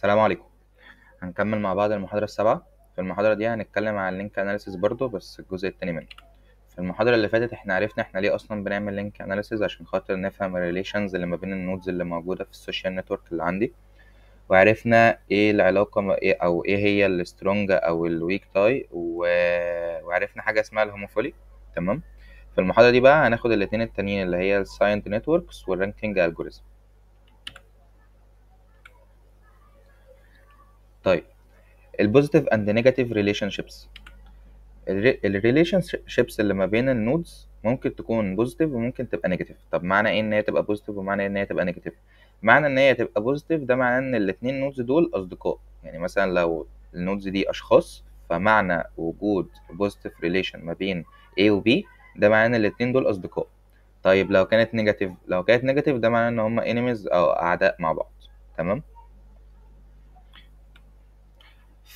السلام عليكم هنكمل مع بعض المحاضرة السابعة في المحاضرة دي هنتكلم عن اللينك اناليسيز برضه بس الجزء التاني منه في المحاضرة اللي فاتت احنا عرفنا احنا ليه اصلا بنعمل لينك اناليسيز عشان خاطر نفهم الريليشنز اللي ما بين النودز اللي موجودة في السوشيال نتورك اللي عندي وعرفنا ايه العلاقة ايه او ايه هي السترونج او الويك تاي و... وعرفنا حاجة اسمها الهوموفولي تمام في المحاضرة دي بقى هناخد الاتنين التانيين اللي هي الساينت نتوركس والرانكينج الجوريزم طيب البوزيتيف اند نيجاتيف ريليشن شيبس الريليشن شيبس اللي ما بين النودز ممكن تكون بوزيتيف وممكن تبقى نيجاتيف طب معنى ايه ان هي تبقى بوزيتيف ومعنى ايه ان هي تبقى نيجاتيف معنى ان هي تبقى بوزيتيف ده معناه ان الاثنين نودز دول اصدقاء يعني مثلا لو النودز دي اشخاص فمعنى وجود بوزيتيف ريليشن ما بين A و B ده معناه ان الاثنين دول اصدقاء طيب لو كانت نيجاتيف لو كانت نيجاتيف ده معناه ان هما انيميز او اعداء مع بعض تمام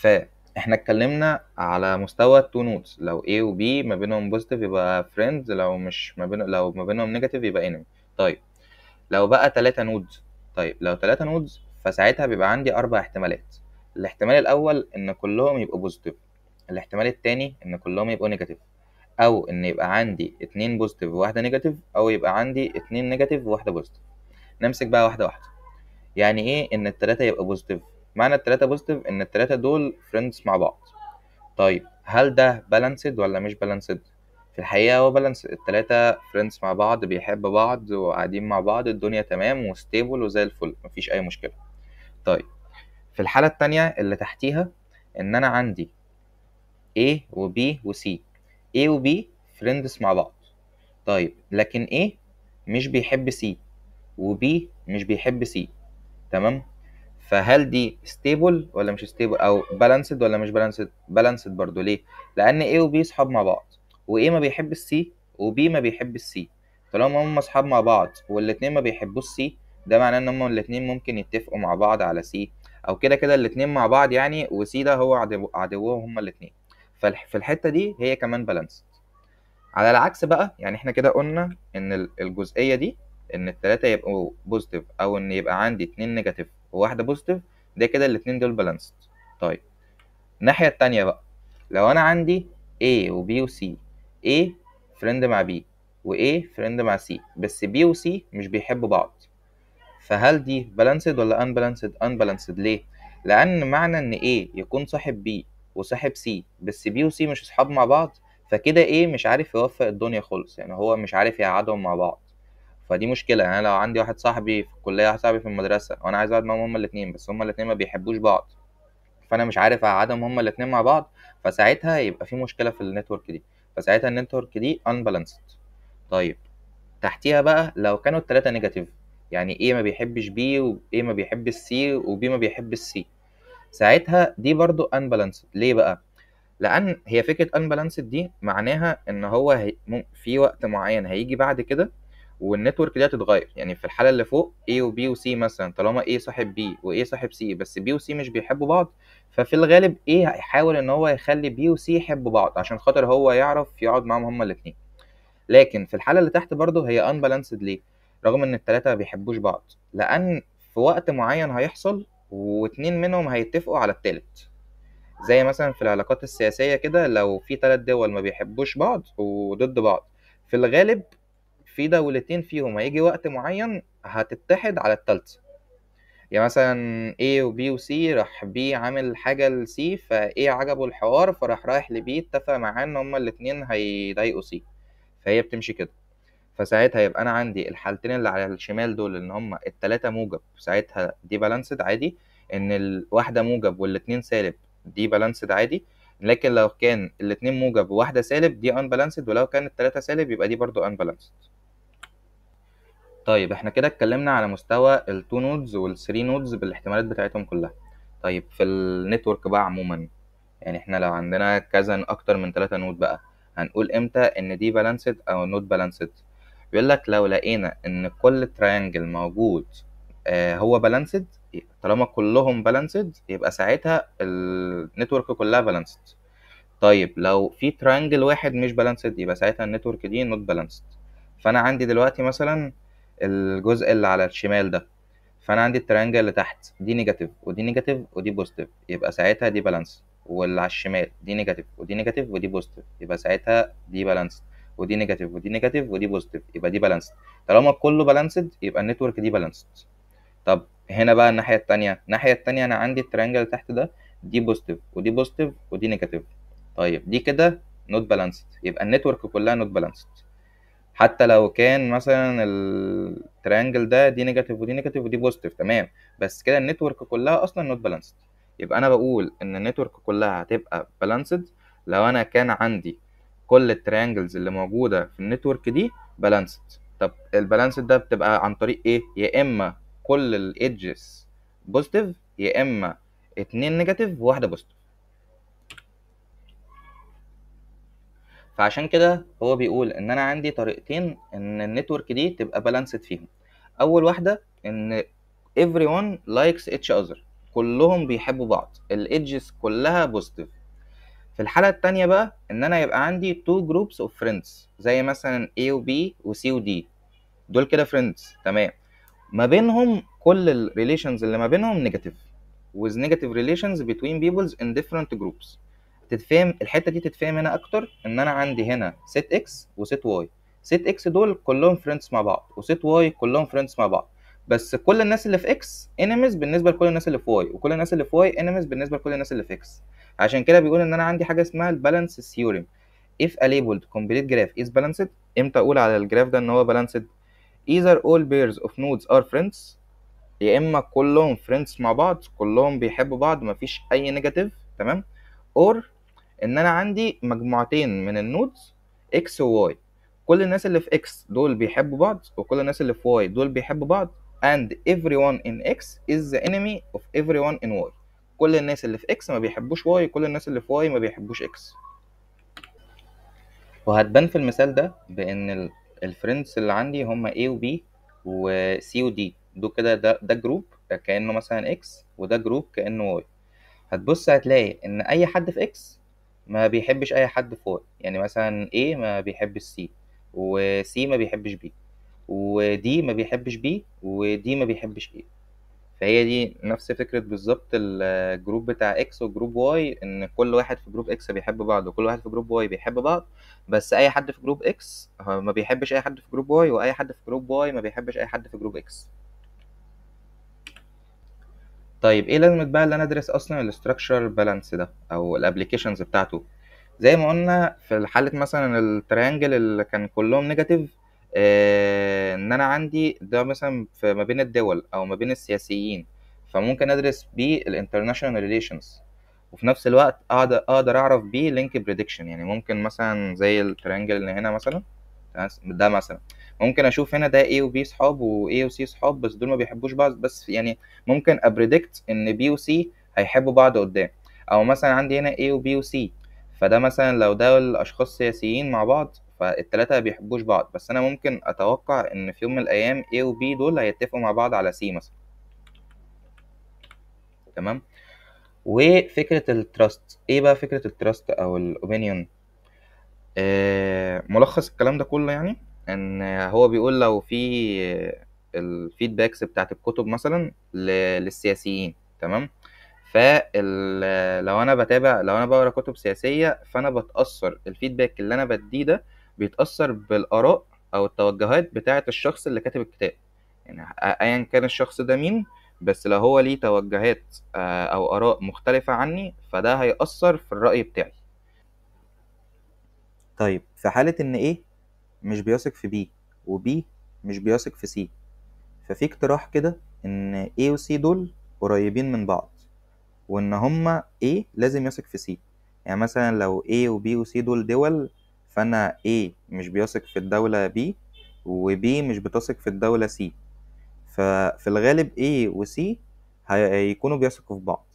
فاحنا اتكلمنا على مستوى التو نوتس لو A و B ما بينهم بوزيتيف يبقى فريندز لو مش ما بين لو ما بينهم نيجاتيف يبقى انمي طيب لو بقى ثلاثة نودز طيب لو ثلاثة نودز فساعتها بيبقى عندي أربع احتمالات الاحتمال الأول إن كلهم يبقوا بوزيتيف الاحتمال التاني إن كلهم يبقوا نيجاتيف أو إن يبقى عندي اتنين بوزيتيف وواحدة نيجاتيف أو يبقى عندي اتنين نيجاتيف وواحدة بوزيتيف نمسك بقى واحدة واحدة يعني إيه إن التلاتة يبقى بوزيتيف معنى التلاتة بوزيتيف ان التلاتة دول فريندز مع بعض طيب هل ده بالانسد ولا مش بالانسد في الحقيقة هو بالانس التلاتة فريندز مع بعض بيحبوا بعض وقاعدين مع بعض الدنيا تمام وستيبل وزي الفل مفيش أي مشكلة طيب في الحالة التانية اللي تحتيها إن أنا عندي A و B و C A و B فريندز مع بعض طيب لكن A مش بيحب C و B مش بيحب C تمام فهل دي ستيبل ولا مش ستيبل او بالانسد ولا مش بالانسد بالانسد برضو ليه لان A وبي اصحاب مع بعض وايه ما بيحب السي وبي ما بيحب السي طالما هم اصحاب مع بعض والاتنين ما بيحبوا سي ده معناه ان هم الاتنين ممكن يتفقوا مع بعض على سي او كده كده الاتنين مع بعض يعني وسي ده هو عدو هما الاتنين ففي الحته دي هي كمان بالانسد على العكس بقى يعني احنا كده قلنا ان الجزئيه دي ان التلاتة يبقوا بوزيتيف او ان يبقى عندي اتنين نيجاتيف وواحدة بوزيتيف ده كده الاتنين دول بالانسد طيب الناحية التانية بقى لو انا عندي A وB وC A فريند مع B و A فريند مع C بس B و C مش بيحبوا بعض فهل دي بالانسد ولا unbalanced unbalanced ليه لان معنى ان A يكون صاحب B وصاحب C بس B و C مش اصحاب مع بعض فكده A مش عارف يوفق الدنيا خالص يعني هو مش عارف يقعدهم مع بعض فدي مشكله يعني لو عندي واحد صاحبي في الكليه واحد صاحبي في المدرسه وانا عايز اقعد معاهم هما الاتنين بس هما الاتنين ما بيحبوش بعض فانا مش عارف اقعدهم هما الاتنين مع بعض فساعتها يبقى في مشكله في النتورك دي فساعتها النتورك دي unbalanced طيب تحتيها بقى لو كانوا التلاتة نيجاتيف يعني ايه ما بيحبش بي وايه ما بيحبش سي وبي ما بيحب سي ساعتها دي برضو unbalanced ليه بقى لان هي فكره unbalanced دي معناها ان هو في وقت معين هيجي بعد كده والنتورك دي هتتغير يعني في الحاله اللي فوق A و C مثلا طالما A صاحب B و A صاحب C بس B C مش بيحبوا بعض ففي الغالب A هيحاول ان هو يخلي B C يحبوا بعض عشان خاطر هو يعرف يقعد معاهم هما الاتنين لكن في الحاله اللي تحت برضه هي unbalanced ليه رغم ان التلاتة ما بيحبوش بعض لان في وقت معين هيحصل واتنين منهم هيتفقوا على التالت زي مثلا في العلاقات السياسية كده لو في تلات دول ما بيحبوش بعض وضد بعض في الغالب في دولتين فيهم هيجي وقت معين هتتحد على التالتة يعني مثلا A و B و C راح B عامل حاجة ل C A عجبه الحوار فراح رايح ل B اتفق معاه ان هما الاتنين هيضايقوا C فهي بتمشي كده فساعتها يبقى انا عندي الحالتين اللي على الشمال دول ان هما التلاتة موجب ساعتها دي بالانسد عادي ان الواحدة موجب والاتنين سالب دي بالانسد عادي لكن لو كان الاتنين موجب وواحدة سالب دي unbalanced ولو كان التلاتة سالب يبقى دي برضو unbalanced طيب احنا كده اتكلمنا على مستوى ال2 نودز وال3 نودز بالاحتمالات بتاعتهم كلها طيب في النتورك بقى عموما يعني احنا لو عندنا كذا اكتر من 3 نود بقى هنقول امتى ان دي بالانسد او نود بالانسد بيقول لك لو لقينا ان كل تريانجل موجود آه هو بالانسد طالما كلهم بالانسد يبقى ساعتها النتورك كلها بالانسد طيب لو في تريانجل واحد مش بالانسد يبقى ساعتها النتورك دي نوت بالانسد فانا عندي دلوقتي مثلا الجزء اللي على الشمال ده فانا عندي الترانجل اللي تحت دي نيجاتيف ودي نيجاتيف ودي بوزيتيف يبقى ساعتها دي بالانس واللي على الشمال دي نيجاتيف ودي نيجاتيف ودي بوزيتيف يبقى ساعتها دي بالانس ودي نيجاتيف ودي نيجاتيف ودي بوزيتيف يبقى دي بالانس طالما كله بالانسد يبقى النتورك دي بالانس طب هنا بقى الناحيه الثانيه الناحيه الثانيه انا عندي الترانجل اللي تحت ده دي بوزيتيف ودي بوزيتيف ودي نيجاتيف طيب دي كده نوت بالانسد يبقى النتورك كلها نوت بالانسد حتى لو كان مثلا التريانجل ده دي نيجاتيف ودي نيجاتيف ودي بوزيتيف تمام بس كده النتورك كلها اصلا نوت بالانسد يبقى انا بقول ان النتورك كلها هتبقى بالانسد لو انا كان عندي كل التريانجلز اللي موجوده في النتورك دي بالانسد طب البالانس ده بتبقى عن طريق ايه يا اما كل الايدجز بوزيتيف يا اما اتنين نيجاتيف وواحده بوزيتيف فعشان كده هو بيقول ان انا عندي طريقتين ان النتورك دي تبقى بالانسد فيهم اول واحده ان everyone likes each other كلهم بيحبوا بعض الايدجز كلها بوزيتيف في الحالة التانية بقى إن أنا يبقى عندي two groups of friends زي مثلا A و B و C و D دول كده friends تمام ما بينهم كل الريليشنز اللي ما بينهم نيجاتيف with negative relations between peoples in different groups تتفهم الحته دي تتفهم هنا اكتر ان انا عندي هنا سيت اكس وسيت واي سيت اكس دول كلهم فريندز مع بعض وسيت واي كلهم فريندز مع بعض بس كل الناس اللي في اكس انيمز بالنسبه لكل الناس اللي في واي وكل الناس اللي في واي انيمز بالنسبه لكل الناس اللي في اكس عشان كده بيقول ان انا عندي حاجه اسمها البالانس ثيوريم if a labeled complete graph is balanced امتى اقول على الجراف ده ان هو balanced either all pairs of nodes are friends يا اما كلهم friends مع بعض كلهم بيحبوا بعض مفيش اي نيجاتيف تمام or ان انا عندي مجموعتين من النودز اكس وواي كل الناس اللي في اكس دول بيحبوا بعض وكل الناس اللي في واي دول بيحبوا بعض and everyone in x is the enemy of everyone in y كل الناس اللي في اكس ما بيحبوش واي كل الناس اللي في واي ما بيحبوش اكس وهتبان في المثال ده بان الفريندز اللي عندي هم a و b و c و d دول كده ده, ده جروب كانه مثلا اكس وده جروب كانه واي هتبص هتلاقي ان اي حد في اكس ما بيحبش اي حد فوق يعني مثلا A ما بيحبش C C ما بيحبش بي D ما بيحبش بي D ما بيحبش ايه فهي دي نفس فكرة بالظبط الجروب بتاع اكس وجروب واي ان كل واحد في جروب اكس بيحب بعض وكل واحد في جروب واي بيحب بعض بس اي حد في جروب اكس ما بيحبش اي حد في جروب واي واي حد في جروب واي ما بيحبش اي حد في جروب اكس طيب ايه لازمة بقى اللي انا ادرس اصلا الاستراكشر بالانس ده او الابلكيشنز بتاعته زي ما قلنا في حالة مثلا الترينجل اللي كان كلهم نيجاتيف آه ان انا عندي ده مثلا في ما بين الدول او ما بين السياسيين فممكن ادرس بيه الانترناشونال ريليشنز وفي نفس الوقت اقدر اعرف بيه لينك بريدكشن يعني ممكن مثلا زي الترينجل اللي هنا مثلا ده مثلا ممكن اشوف هنا ده اي وبي صحاب واي وسي صحاب بس دول ما بيحبوش بعض بس يعني ممكن ابريدكت ان بي وسي هيحبوا بعض قدام او مثلا عندي هنا اي وبي وسي فده مثلا لو ده الاشخاص سياسيين مع بعض فالتلاتة ما بيحبوش بعض بس انا ممكن اتوقع ان في يوم من الايام A و B دول هيتفقوا مع بعض على C مثلا تمام وفكرة التراست ايه بقى فكرة التراست او الاوبينيون آه ملخص الكلام ده كله يعني ان هو بيقول لو في الفيدباكس بتاعت الكتب مثلا للسياسيين تمام فلو انا بتابع لو انا بقرا كتب سياسيه فانا بتاثر الفيدباك اللي انا بديه ده بيتاثر بالاراء او التوجهات بتاعه الشخص اللي كاتب الكتاب يعني ايا كان الشخص ده مين بس لو هو ليه توجهات آه، او اراء مختلفه عني فده هيأثر في الراي بتاعي طيب في حاله ان ايه مش بيثق في بي وبي مش بيثق في سي ففي اقتراح كده ان A و C دول قريبين من بعض وان هما A لازم يثق في C يعني مثلا لو A و B و C دول دول فانا A مش بيثق في الدولة B و B مش بتثق في الدولة C ففي الغالب A و C هيكونوا بيثقوا في بعض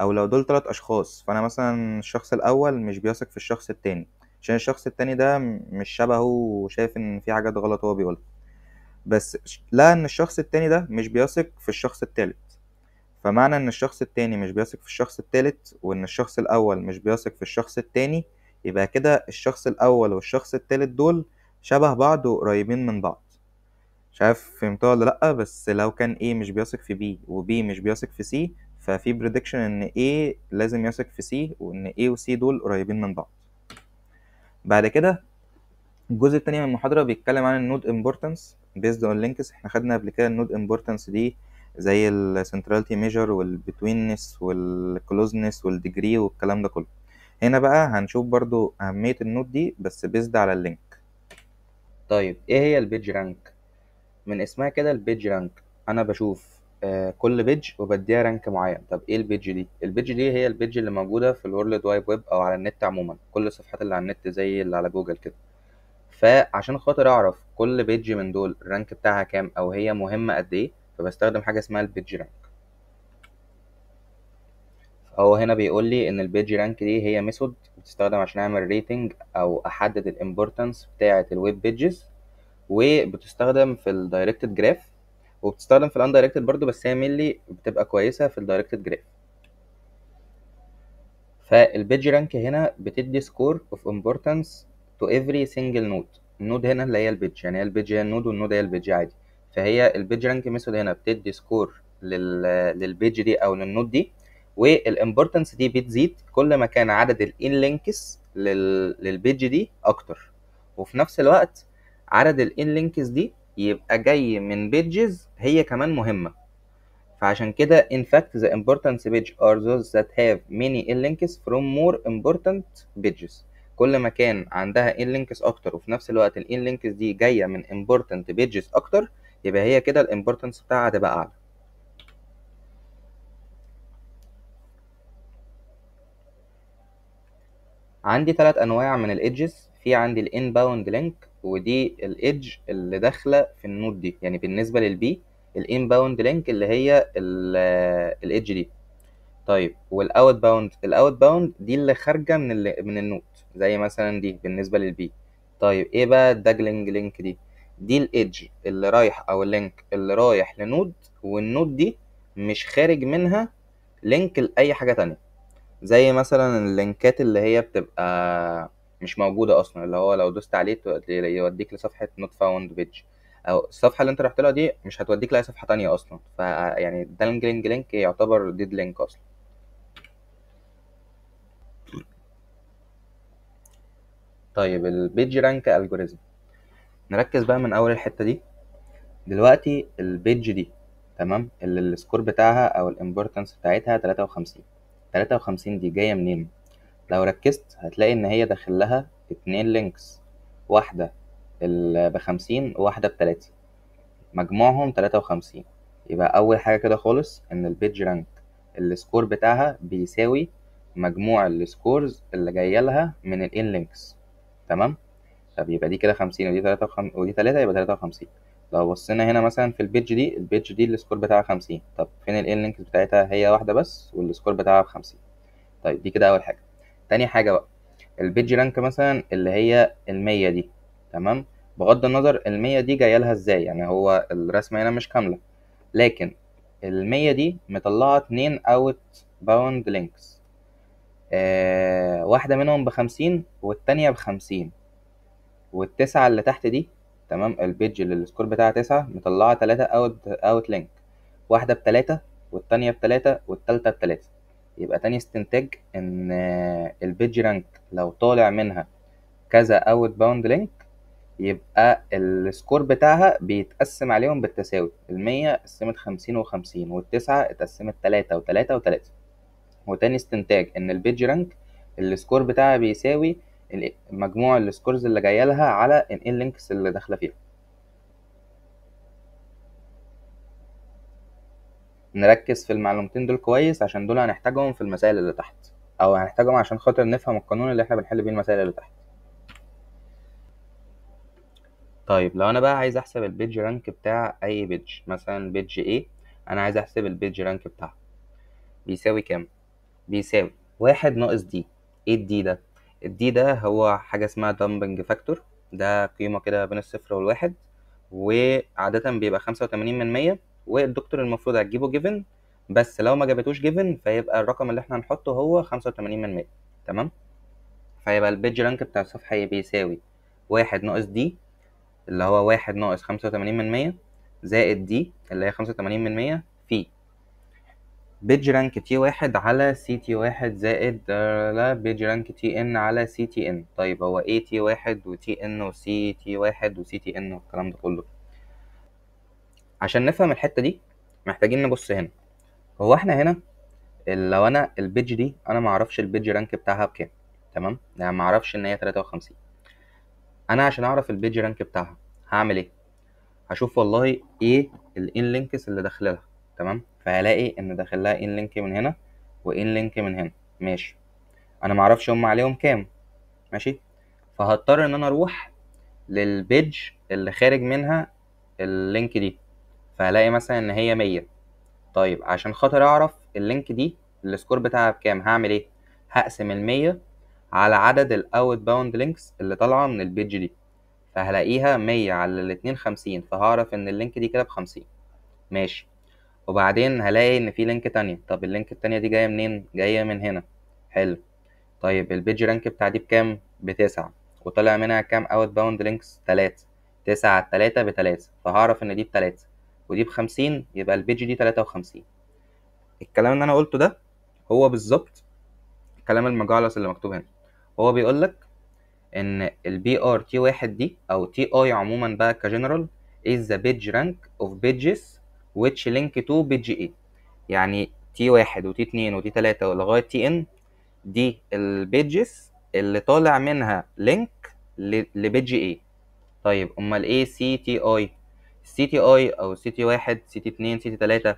او لو دول ثلاث اشخاص فانا مثلا الشخص الاول مش بيثق في الشخص التاني عشان الشخص التاني ده مش شبهه وشايف ان في حاجات غلط هو بيقولها بس لقى ان الشخص التاني ده مش بيثق في الشخص التالت فمعنى ان الشخص التاني مش بيثق في الشخص التالت وان الشخص الاول مش بيثق في الشخص التاني يبقى كده الشخص الاول والشخص التالت دول شبه بعض وقريبين من بعض مش عارف فهمتها ولا لأ بس لو كان A مش بيثق في B و B مش بيثق في C ففي بريدكشن ان A لازم يثق في C وان A و C دول قريبين من بعض بعد كده الجزء التاني من المحاضرة بيتكلم عن النود امبورتنس بيزد اون لينكس احنا خدنا قبل كده النود امبورتنس دي زي السنتراليتي ميجر والبتوينس والكلوزنس والديجري والكلام ده كله هنا بقى هنشوف برضو أهمية النود دي بس بيزد على اللينك طيب ايه هي البيج رانك من اسمها كده البيج رانك انا بشوف آه، كل بيج وبديها رانك معين طب ايه البيج دي البيج دي هي البيج اللي موجوده في الورلد وايد ويب او على النت عموما كل الصفحات اللي على النت زي اللي على جوجل كده فعشان خاطر اعرف كل بيج من دول الرانك بتاعها كام او هي مهمه قد ايه فبستخدم حاجه اسمها البيج رانك هو هنا بيقول لي ان البيج رانك دي هي ميثود بتستخدم عشان اعمل ريتنج او احدد الامبورتنس بتاعه الويب بيجز وبتستخدم في الدايركتد جراف وبتستخدم في الاندايركتد برضو بس هي مينلي بتبقى كويسه في الدايركتد جراف فالبيج رانك هنا بتدي سكور اوف امبورتانس تو افري سنجل نود النود هنا اللي هي البيج يعني هي البيج هي النود والنود هي البيج عادي فهي البيج رانك ميثود هنا بتدي سكور لل... للبيج دي او للنود دي والامبورتانس دي بتزيد كل ما كان عدد الان لينكس لل... للبيج دي اكتر وفي نفس الوقت عدد الان لينكس دي يبقى جاي من بيدجز هي كمان مهمة فعشان كده in fact the importance page are those that have many links from more important pages كل ما كان عندها ان اكتر وفي نفس الوقت الان لينكس دي جايه من important pages اكتر يبقى هي كده الامبورتنس بتاعها هتبقى اعلى عندي ثلاث انواع من الايدجز في عندي الانباوند لينك ودي الايدج اللي داخله في النود دي يعني بالنسبه للبي الانباوند لينك اللي هي الايدج دي طيب والاوت باوند الاوت باوند دي اللي خارجه من ال من النود زي مثلا دي بالنسبه للبي طيب ايه بقى الداجلنج لينك دي دي الايدج اللي رايح او اللينك اللي رايح لنود والنود دي مش خارج منها لينك لاي حاجه تانية زي مثلا اللينكات اللي هي بتبقى مش موجوده اصلا اللي هو لو دوست عليه يوديك لصفحه نوت فاوند بيج او الصفحه اللي انت رحت لها دي مش هتوديك لاي صفحه تانية اصلا فيعني ده لينك لينك يعتبر ديد لينك اصلا طيب البيج رانك الجوريزم نركز بقى من اول الحته دي دلوقتي البيج دي تمام اللي السكور بتاعها او الامبورتنس بتاعتها 53 53 دي جايه منين لو ركزت هتلاقي إن هي داخل لها اتنين لينكس واحدة ال- بخمسين وواحدة بتلاتين مجموعهم تلاتة وخمسين يبقى أول حاجة كده خالص إن البيج رانك السكور بتاعها بيساوي مجموع السكورز اللي جاية لها من الان لينكس تمام طب يبقى دي كده خمسين ودي تلاتة وخم... ودي تلاتة يبقى تلاتة وخمسين لو بصينا هنا مثلا في البيج دي البيج دي السكور بتاعها خمسين طب فين الان لينكس بتاعتها هي واحدة بس والسكور بتاعها بخمسين طيب دي كده أول حاجة تاني حاجه بقى البيج رانك مثلا اللي هي المية دي تمام بغض النظر المية دي جايه لها ازاي يعني هو الرسمه هنا مش كامله لكن المية دي مطلعه اتنين اوت باوند لينكس آه واحده منهم بخمسين والتانيه بخمسين والتسعه اللي تحت دي تمام البيج اللي السكور بتاعها تسعة مطلعه تلاتة اوت اوت لينك واحده بتلاتة والتانيه بتلاتة والتالتة بتلاتة يبقى تاني استنتاج ان آه، البيج رانك لو طالع منها كذا اوت باوند لينك يبقى السكور بتاعها بيتقسم عليهم بالتساوي المية قسمت خمسين وخمسين والتسعة اتقسمت تلاتة وتلاتة وتلاتة وتاني استنتاج ان البيج رانك السكور بتاعها بيساوي مجموع السكورز اللي جايلها على ان ايه اللينكس اللي داخله فيها نركز في المعلومتين دول كويس عشان دول هنحتاجهم في المسائل اللي تحت او هنحتاجهم عشان خاطر نفهم القانون اللي احنا بنحل بيه المسائل اللي تحت طيب لو انا بقى عايز احسب البيج رانك بتاع اي بيج مثلا بيج ايه انا عايز احسب البيج رانك بتاعها بيساوي كام بيساوي واحد ناقص دي ايه الدي ده الدي ده هو حاجه اسمها دامبنج فاكتور ده قيمه كده بين الصفر والواحد وعاده بيبقى خمسة وتمانين من مية والدكتور المفروض هتجيبه جيفن بس لو ما جابتوش جيفن فيبقى الرقم اللي احنا هنحطه هو 85 من 100 تمام فيبقى البيج رانك بتاع الصفحة ايه بيساوي واحد ناقص دي اللي هو واحد ناقص خمسة وتمانين من مية زائد دي اللي هي خمسة وتمانين من مية في بيج رانك تي واحد على سي تي واحد زائد آه، لا بيج رانك تي ان على سي تي ان طيب هو ايه تي واحد وتي ان وسي تي واحد وسي تي ان والكلام ده كله عشان نفهم الحته دي محتاجين نبص هنا هو احنا هنا لو انا البيج دي انا ما اعرفش البيج رانك بتاعها بكام تمام يعني ما اعرفش ان هي 53 انا عشان اعرف البيج رانك بتاعها هعمل ايه هشوف والله ايه الان لينكس اللي داخل لها تمام فهلاقي ان داخل لها ان لينك من هنا وان لينك من هنا ماشي انا ما اعرفش هم عليهم كام ماشي فهضطر ان انا اروح للبيج اللي خارج منها اللينك دي فهلاقي مثلا ان هي 100 طيب عشان خاطر اعرف اللينك دي السكور بتاعها بكام هعمل ايه هقسم ال 100 على عدد الاوت باوند لينكس اللي طالعه من البيج دي فهلاقيها 100 على الاتنين 50 فهعرف ان اللينك دي كده ب 50 ماشي وبعدين هلاقي ان في لينك تانية طب اللينك التانية دي جاية منين جاية من هنا حلو طيب البيج رانك بتاع دي بكام بتسعة وطلع منها كام اوت باوند لينكس تلاتة تسعة على تلاتة بتلاتة فهعرف ان دي بتلاتة ودي ب 50 يبقى البيج دي 53 الكلام اللي انا قلته ده هو بالظبط كلام المجعلص اللي مكتوب هنا هو بيقول لك ان البي ار تي واحد دي او تي اي عموما بقى كجنرال is the بيج rank of pages which link to بيج اي يعني تي واحد وتي اتنين وتي تلاتة لغاية تي ان دي البيجز اللي طالع منها لينك لبيج اي طيب امال ايه سي تي اي سي تي اي او سي تي واحد سي تي اتنين سي تي تلاته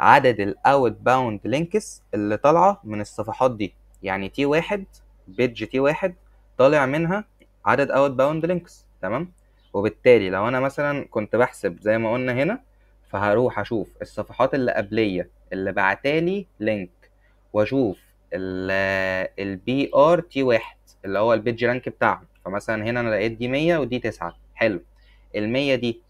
عدد الاوت باوند لينكس اللي طالعه من الصفحات دي يعني تي واحد بيدج تي واحد طالع منها عدد اوت باوند لينكس تمام وبالتالي لو انا مثلا كنت بحسب زي ما قلنا هنا فهروح اشوف الصفحات اللي قبليه اللي بعتالي لينك واشوف البي ار تي واحد اللي هو البيدج رانك بتاعهم فمثلا هنا انا لقيت دي 100 ودي 9 حلو المية 100 دي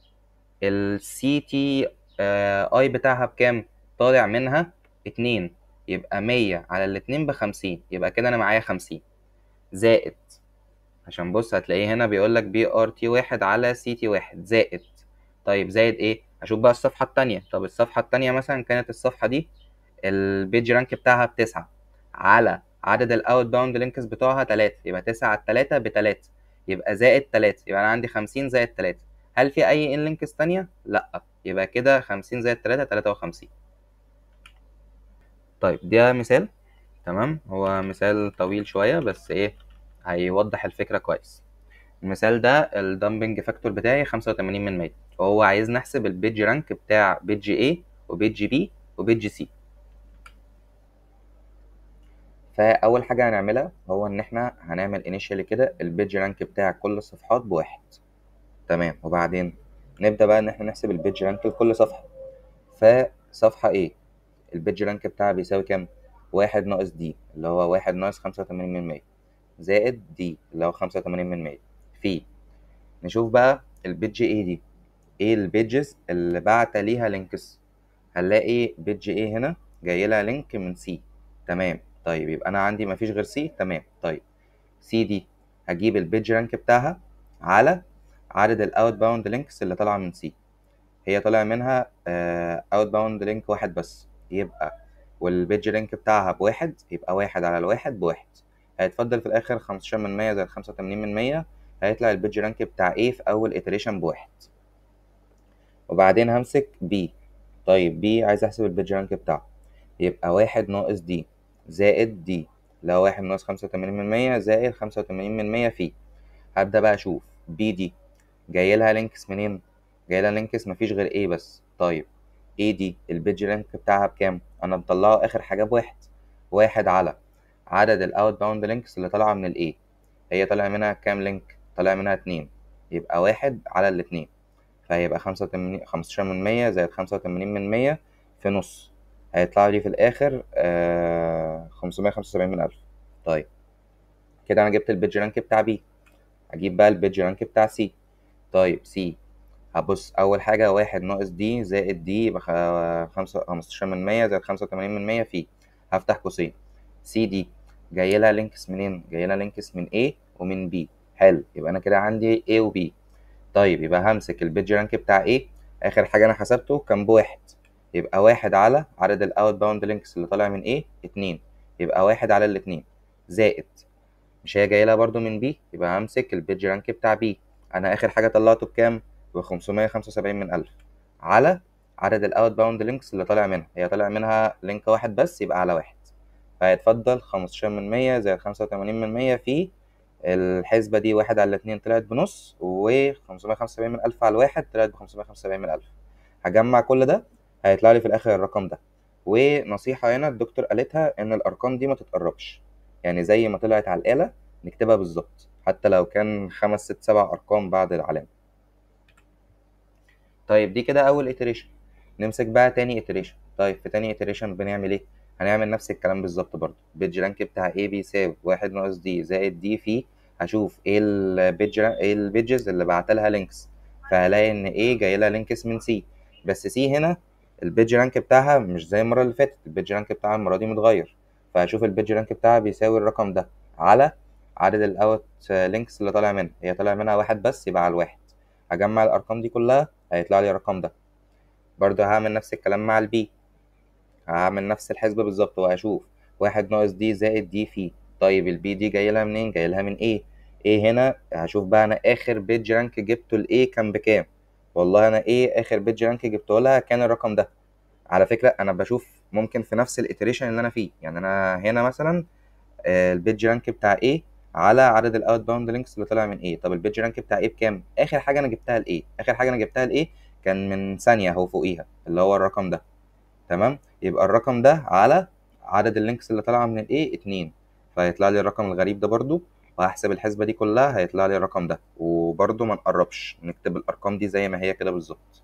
السي تي اي آه، بتاعها بكام طالع منها اتنين يبقى مية على الاتنين بخمسين يبقى كده انا معايا خمسين زائد عشان بص هتلاقيه هنا بيقولك بي ار تي واحد على سي تي واحد زائد طيب زائد ايه اشوف بقى الصفحة التانية طب الصفحة التانية مثلا كانت الصفحة دي البيج رانك بتاعها بتسعة على عدد الاوت باوند لينكس بتوعها تلاتة يبقى تسعة على تلاتة بتلاتة يبقى زائد تلاتة يبقى انا عندي خمسين زائد تلاتة هل في اي ان لينكس تانية لا يبقى كده 50 زائد 3 53 طيب ده مثال تمام هو مثال طويل شويه بس ايه هيوضح الفكره كويس المثال ده الدمبنج فاكتور بتاعي 85 من 100 وهو عايز نحسب البيج رانك بتاع بيج A وبيج B وبيج C فاول حاجه هنعملها هو ان احنا هنعمل انيشيالي كده البيج رانك بتاع كل الصفحات بواحد تمام وبعدين نبدأ بقى إن إحنا نحسب البيج رانك لكل صفحة فصفحة إيه البيج رانك بتاعها بيساوي كام؟ واحد ناقص دي اللي هو واحد ناقص خمسة وتمانين من مية زائد دي اللي هو خمسة وتمانين من مية في نشوف بقى البيج ايه دي ايه البيجز اللي بعت ليها لينكس هنلاقي بيج ايه هنا جاي لها لينك من سي تمام طيب يبقى انا عندي مفيش غير سي تمام طيب سي دي هجيب البيج رانك بتاعها على عدد الاوت باوند لينكس اللي طالعه من سي هي طالع منها اوت باوند لينك واحد بس يبقى والبيج لينك بتاعها بواحد يبقى واحد على الواحد بواحد هيتفضل في الاخر 15% زائد 85% هيطلع البيج رانك بتاع A في اول اتريشن بواحد وبعدين همسك B طيب B عايز احسب البيج رانك بتاعه يبقى واحد ناقص D زائد D لو واحد ناقص خمسة من مية زائد خمسة من مية فيه هبدأ بقى اشوف بي دي جاي لها لينكس منين جاي لها لينكس مفيش غير ايه بس طيب ايه دي البيج لينك بتاعها بكام انا مطلعه اخر حاجه بواحد واحد على عدد الاوت باوند لينكس اللي طالعه من الايه هي طالع منها كام لينك طالع منها اتنين يبقى واحد على الاتنين فهيبقى خمسة وتمانين خمستاشر من مية زائد خمسة وتمانين من مية في نص هيطلع لي في الآخر آه، خمسمية خمسة وسبعين من ألف طيب كده أنا جبت البيج رانك بتاع بي أجيب بقى البيج رانك بتاع سي طيب سي هبص أول حاجة واحد ناقص دي زائد دي يبقى خمسة خمستاشر من مية زائد خمسة وتمانين من مية في هفتح قوسين سي دي جاي لها لينكس منين؟ جاي لها لينكس من A ومن B حلو يبقى أنا كده عندي A و B طيب يبقى همسك البيج رانك بتاع A آخر حاجة أنا حسبته كان بواحد يبقى واحد على عدد الأوت باوند لينكس اللي طالع من A اتنين يبقى واحد على الاتنين زائد مش هي جاية لها برضو من B يبقى همسك البيج رانك بتاع B انا اخر حاجه طلعته بكام ب 575 من 1000 على عدد الاوت باوند لينكس اللي طالع منها هي طالع منها لينك واحد بس يبقى على واحد فهيتفضل 15% من 100 زائد 85% من 100 في الحسبة دي واحد على اتنين طلعت بنص و 575 من 1000 على الواحد طلعت ب 575 من 1000 هجمع كل ده هيطلع لي في الآخر الرقم ده ونصيحة هنا الدكتور قالتها إن الأرقام دي ما تتقربش يعني زي ما طلعت على الآلة نكتبها بالظبط حتى لو كان خمس ست سبع أرقام بعد العلامة طيب دي كده أول اتريشن نمسك بقى تاني اتريشن طيب في تاني اتريشن بنعمل إيه؟ هنعمل نفس الكلام بالظبط برضه بيدج رانك بتاع ايه بيساوي واحد ناقص دي زائد دي في هشوف إيه البيدج إيه البيدجز اللي لها لينكس فهلاقي إن ايه جاي لها لينكس من سي بس سي هنا البيدج رانك بتاعها مش زي المرة اللي فاتت البيدج رانك بتاعها المرة دي متغير فهشوف البيدج رانك بتاعها بيساوي الرقم ده على عدد الاوت لينكس اللي طالع منها هي طالع منها واحد بس يبقى على الواحد هجمع الارقام دي كلها هيطلع لي الرقم ده برضه هعمل نفس الكلام مع البي هعمل نفس الحسبة بالظبط وهشوف واحد ناقص طيب دي زائد دي في طيب البي دي جاي لها منين جاي لها من ايه ايه هنا هشوف بقى انا اخر بيج رانك جبته لايه كان بكام والله انا ايه اخر بيج رانك جبته لها كان الرقم ده على فكره انا بشوف ممكن في نفس الاتريشن اللي انا فيه يعني انا هنا مثلا آه، البيج رانك بتاع ايه على عدد الاوت باوند لينكس اللي طلع من ايه طب البيج رانك بتاع ايه بكام اخر حاجه انا جبتها لايه اخر حاجه انا جبتها لايه كان من ثانيه هو فوقيها اللي هو الرقم ده تمام يبقى الرقم ده على عدد اللينكس اللي طالعه من الايه 2 فهيطلع لي الرقم الغريب ده برضو وهحسب الحسبه دي كلها هيطلع لي الرقم ده وبرضو ما نقربش نكتب الارقام دي زي ما هي كده بالظبط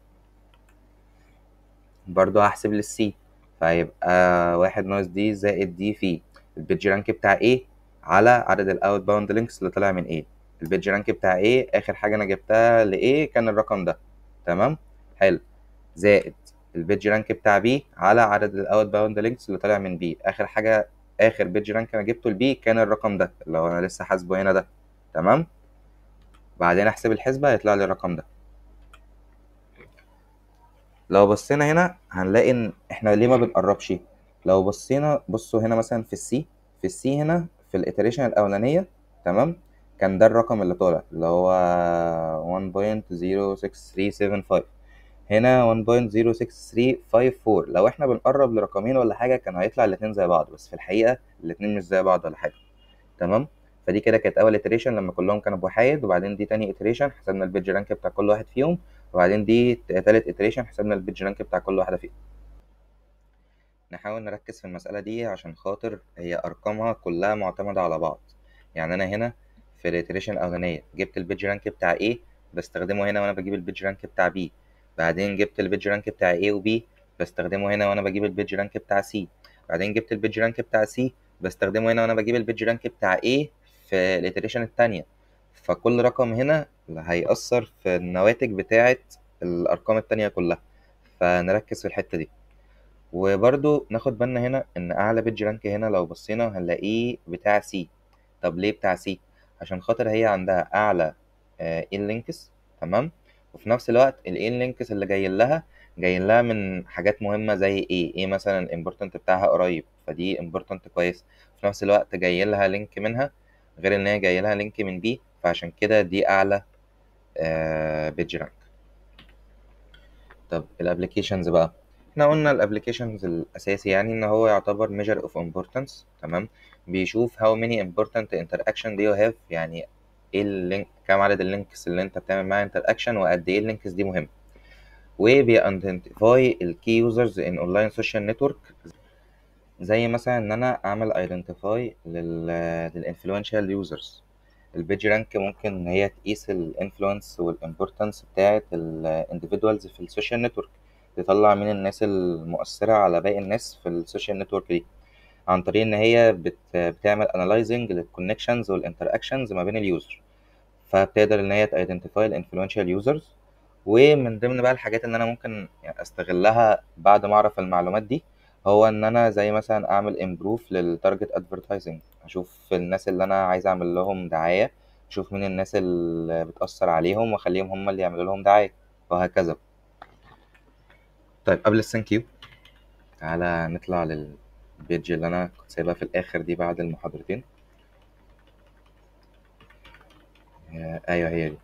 برضو هحسب للسي فهيبقى واحد ناقص دي زائد دي في البيج رانك بتاع ايه على عدد الاوت باوند لينكس اللي طلع من A البيج رانك بتاع A اخر حاجه انا جبتها ل A كان الرقم ده تمام حلو زائد البيج رانك بتاع B على عدد الاوت باوند لينكس اللي طلع من B اخر حاجه اخر بيج رانك انا جبته لبي كان الرقم ده اللي هو انا لسه حاسبه هنا ده تمام بعدين احسب الحسبه هيطلع لي الرقم ده لو بصينا هنا هنلاقي ان احنا ليه ما بنقربش لو بصينا بصوا هنا مثلا في السي في السي هنا في الاتريشن الاولانيه تمام كان ده الرقم اللي طالع اللي هو 1.06375 هنا 1.06354 لو احنا بنقرب لرقمين ولا حاجه كان هيطلع الاثنين زي بعض بس في الحقيقه الاثنين مش زي بعض ولا حاجه تمام فدي كده كانت اول اتريشن لما كلهم كانوا بوحايد وبعدين دي تاني اتريشن حسبنا البيج رانك بتاع كل واحد فيهم وبعدين دي تالت اتريشن حسبنا البيج رانك بتاع كل واحده فيهم نحاول نركز في المسألة دي عشان خاطر هي أرقامها كلها معتمدة على بعض يعني أنا هنا في الإتريشن الأولانية جبت البيج رانك بتاع A بستخدمه هنا وأنا بجيب البيج رانك بتاع B بعدين جبت البيج رانك بتاع A وB بستخدمه هنا وأنا بجيب البيج رانك بتاع C بعدين جبت البيج رانك بتاع C بستخدمه هنا وأنا بجيب البيج رانك بتاع A في الإتريشن التانية فكل رقم هنا هيأثر في النواتج بتاعة الأرقام التانية كلها فنركز في الحتة دي وبرده ناخد بالنا هنا ان اعلى بيدج رانك هنا لو بصينا هنلاقيه بتاع سي طب ليه بتاع سي عشان خاطر هي عندها اعلى ان آه، لينكس تمام وفي نفس الوقت الان لينكس اللي جاي لها جاي لها من حاجات مهمه زي ايه ايه مثلا الامبورتنت بتاعها قريب فدي امبورتنت كويس في نفس الوقت جاي لها لينك منها غير ان هي جاي لها لينك من بي فعشان كده دي اعلى آه، بيدج رانك طب الابلكيشنز بقى احنا قلنا الابلكيشنز الاساسي يعني ان هو يعتبر ميجر اوف importance تمام بيشوف how many important interaction دي you have يعني ايه اللينك كام عدد اللينكس اللي انت بتعمل معاها interaction وقد ايه اللينكس دي مهمه ايدنتيفاي الكي يوزرز ان اونلاين سوشيال نتورك زي مثلا ان انا اعمل ايدنتيفاي للانفلونشال يوزرز البيج رانك ممكن ان هي تقيس الانفلونس والامبورتنس بتاعه الانديفيدوالز في السوشيال نتورك تطلع مين الناس المؤثرة على باقي الناس في السوشيال نتورك دي عن طريق ان هي بت بتعمل انالايزنج للكونكشنز والانتراكشنز ما بين اليوزر فبتقدر ان هي تايدنتيفاي الانفلونشال يوزرز ومن ضمن بقى الحاجات ان انا ممكن استغلها بعد ما اعرف المعلومات دي هو ان انا زي مثلا اعمل امبروف للتارجت ادفرتايزنج اشوف الناس اللي انا عايز اعمل لهم دعايه اشوف مين الناس اللي بتاثر عليهم واخليهم هم اللي يعملوا لهم دعايه وهكذا طيب قبل الثانك يو تعالى نطلع للبيج اللي انا كنت سايبها في الاخر دي بعد المحاضرتين آه، ايوه هي دي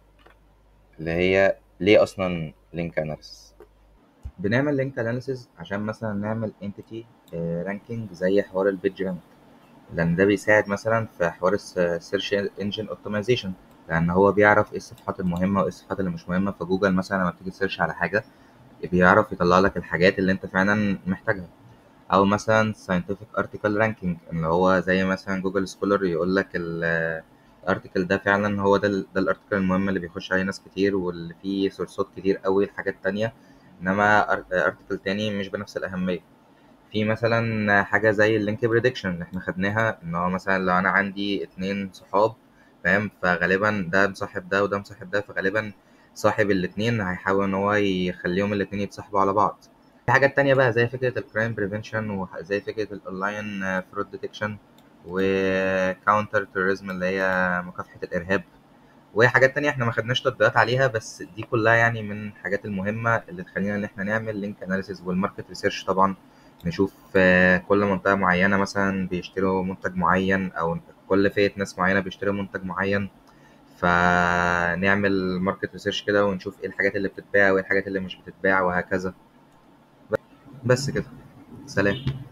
اللي هي ليه اصلا لينك اناليسيس بنعمل لينك اناليسيس عشان مثلا نعمل انتيتي آه، رانكينج زي حوار البيج رانك لان ده بيساعد مثلا في حوار السيرش انجن اوبتمايزيشن لان هو بيعرف ايه الصفحات المهمه وايه الصفحات اللي مش مهمه فجوجل مثلا لما بتيجي تسيرش على حاجه بيعرف يطلع لك الحاجات اللي انت فعلا محتاجها او مثلا scientific article ranking اللي هو زي مثلا جوجل سكولر يقول لك الارتكل ده فعلا هو ده ده الارتكل المهم اللي بيخش عليه ناس كتير واللي فيه سورسات كتير قوي لحاجات تانية انما ارتكل تاني مش بنفس الاهميه في مثلا حاجه زي اللينك بريدكشن اللي احنا خدناها ان هو مثلا لو انا عندي اتنين صحاب فاهم فغالبا ده مصاحب ده وده مصاحب ده فغالبا صاحب الاتنين هيحاول ان هو يخليهم الاتنين يتصاحبوا على بعض في حاجات تانية بقى زي فكرة الكرايم بريفنشن وزي فكرة الأونلاين فرود ديتكشن وكاونتر تيروريزم اللي هي مكافحة الإرهاب وحاجات تانية احنا ما خدناش تطبيقات عليها بس دي كلها يعني من الحاجات المهمة اللي تخلينا ان احنا نعمل لينك اناليسيز والماركت ريسيرش طبعا نشوف آه، كل منطقة معينة مثلا بيشتروا منتج معين او كل فئة ناس معينة بيشتروا منتج معين فنعمل ماركت ريسيرش كده ونشوف ايه الحاجات اللي بتتباع وايه الحاجات اللي مش بتتباع وهكذا بس كده سلام